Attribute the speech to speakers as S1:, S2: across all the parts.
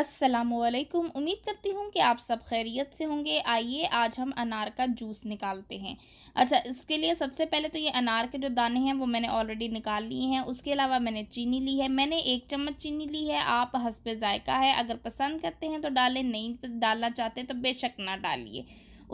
S1: असलकुम उम्मीद करती हूँ कि आप सब खैरियत से होंगे आइए आज हम अनार का जूस निकालते हैं अच्छा इसके लिए सबसे पहले तो ये अनार के जो दाने हैं वो मैंने ऑलरेडी निकाल लिए हैं उसके अलावा मैंने चीनी ली है मैंने एक चम्मच चीनी ली है आप हंसप जायका है अगर पसंद करते हैं तो डालें नहीं डालना चाहते तो बेशक ना डालिए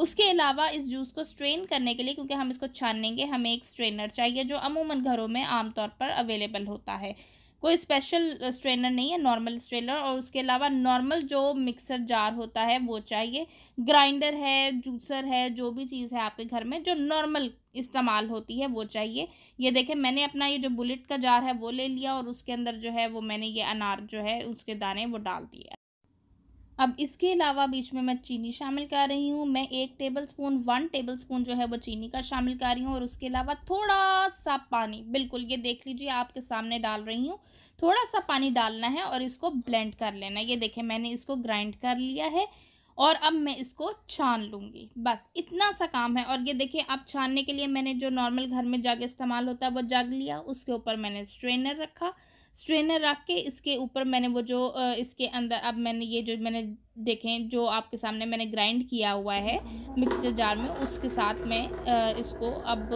S1: उसके अलावा इस जूस को स्ट्रेन करने के लिए क्योंकि हम इसको छानेंगे हमें एक स्ट्रेनर चाहिए जो अमूमन घरों में आमतौर पर अवेलेबल होता है कोई स्पेशल स्ट्रेनर नहीं है नॉर्मल स्ट्रेनर और उसके अलावा नॉर्मल जो मिक्सर जार होता है वो चाहिए ग्राइंडर है जूसर है जो भी चीज़ है आपके घर में जो नॉर्मल इस्तेमाल होती है वो चाहिए ये देखें मैंने अपना ये जो बुलेट का जार है वो ले लिया और उसके अंदर जो है वो मैंने ये अनार जो है उसके दाने वो डाल दिए अब इसके अलावा बीच में मैं चीनी शामिल कर रही हूँ मैं एक tablespoon one tablespoon जो है वो चीनी का शामिल कर रही हूँ और उसके अलावा थोड़ा सा पानी बिल्कुल ये देख लीजिए आपके सामने डाल रही हूँ थोड़ा सा पानी डालना है और इसको ब्लेंड कर लेना ये देखें मैंने इसको ग्राइंड कर लिया है और अब मैं इसको छान लूँगी बस इतना सा काम है और ये देखिए अब छानने के लिए मैंने जो नॉर्मल घर में जग इस्तेमाल होता है वो जग लिया उसके ऊपर मैंने स्ट्रेनर रखा स्ट्रेनर रख के इसके ऊपर मैंने वो जो इसके अंदर अब मैंने ये जो मैंने देखें जो आपके सामने मैंने ग्राइंड किया हुआ है मिक्सचर जार में उसके साथ मैं इसको अब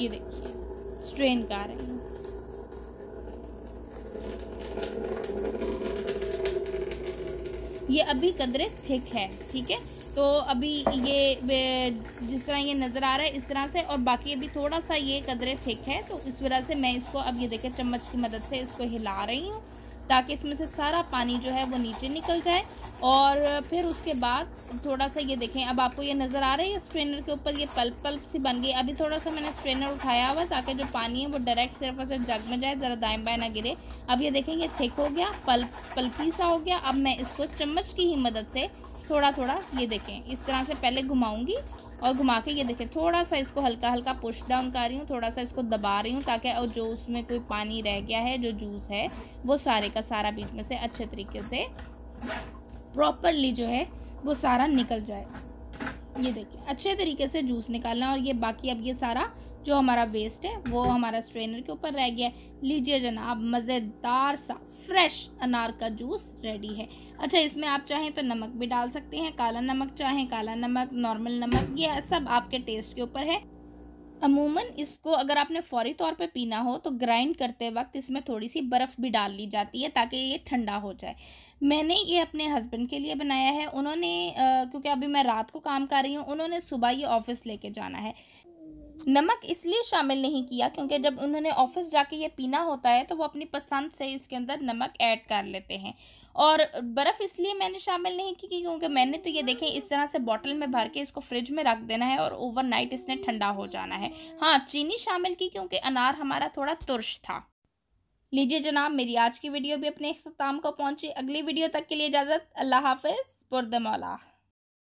S1: ये देखिए स्ट्रेन कर रही हूँ ये अभी कदरे थिक है ठीक है तो अभी ये जिस तरह ये नज़र आ रहा है इस तरह से और बाकी अभी थोड़ा सा ये कदरे थिक है तो इस वजह से मैं इसको अब ये देखें चम्मच की मदद से इसको हिला रही हूँ ताकि इसमें से सारा पानी जो है वो नीचे निकल जाए और फिर उसके बाद थोड़ा सा ये देखें अब आपको ये नज़र आ रहा है स्ट्रेनर के ऊपर ये पल्प पल्प सी बन गई अभी थोड़ा सा मैंने स्ट्रेनर उठाया हुआ ताकि जो पानी है वो डायरेक्ट सिर्फ और सिर्फ जग में जाए ज़रा दाएँ बाएँ ना गिरे अब ये देखें ये थिक हो गया पल्प पल्पी सा हो गया अब मैं इसको चम्मच की ही मदद से थोड़ा थोड़ा ये देखें इस तरह से पहले घुमाऊँगी और घुमा के ये देखें थोड़ा सा इसको हल्का हल्का पुश डाउन कर रही हूँ थोड़ा सा इसको दबा रही हूँ ताकि और जो उसमें कोई पानी रह गया है जो जूस है वो सारे का सारा बीच में से अच्छे तरीके से प्रॉपरली जो है वो सारा निकल जाए ये देखिए अच्छे तरीके से जूस निकालना और ये बाकी अब ये सारा जो हमारा वेस्ट है वो हमारा स्ट्रेनर के ऊपर रह गया लीजिए जनाब मज़ेदार सा फ्रेश अनार का जूस रेडी है अच्छा इसमें आप चाहें तो नमक भी डाल सकते हैं काला नमक चाहें काला नमक नॉर्मल नमक ये सब आपके टेस्ट के ऊपर है अमूमन इसको अगर आपने फौरी तौर पे पीना हो तो ग्राइंड करते वक्त इसमें थोड़ी सी बर्फ़ भी डाल ली जाती है ताकि ये ठंडा हो जाए मैंने ये अपने हस्बैंड के लिए बनाया है उन्होंने क्योंकि अभी मैं रात को काम कर रही हूँ उन्होंने सुबह ये ऑफिस लेके जाना है नमक इसलिए शामिल नहीं किया क्योंकि जब उन्होंने ऑफिस जाके ये पीना होता है तो वो अपनी पसंद से इसके अंदर नमक ऐड कर लेते हैं और बर्फ़ इसलिए मैंने शामिल नहीं की क्योंकि मैंने तो ये देखें इस तरह से बॉटल में भर के इसको फ्रिज में रख देना है और ओवरनाइट इसने ठंडा हो जाना है हाँ चीनी शामिल की क्योंकि अनार हमारा थोड़ा तुरश था लीजिए जनाब मेरी आज की वीडियो भी अपने अख्ताम को पहुँची अगली वीडियो तक के लिए इजाज़त अल्लाह हाफिज़ पुरदमौला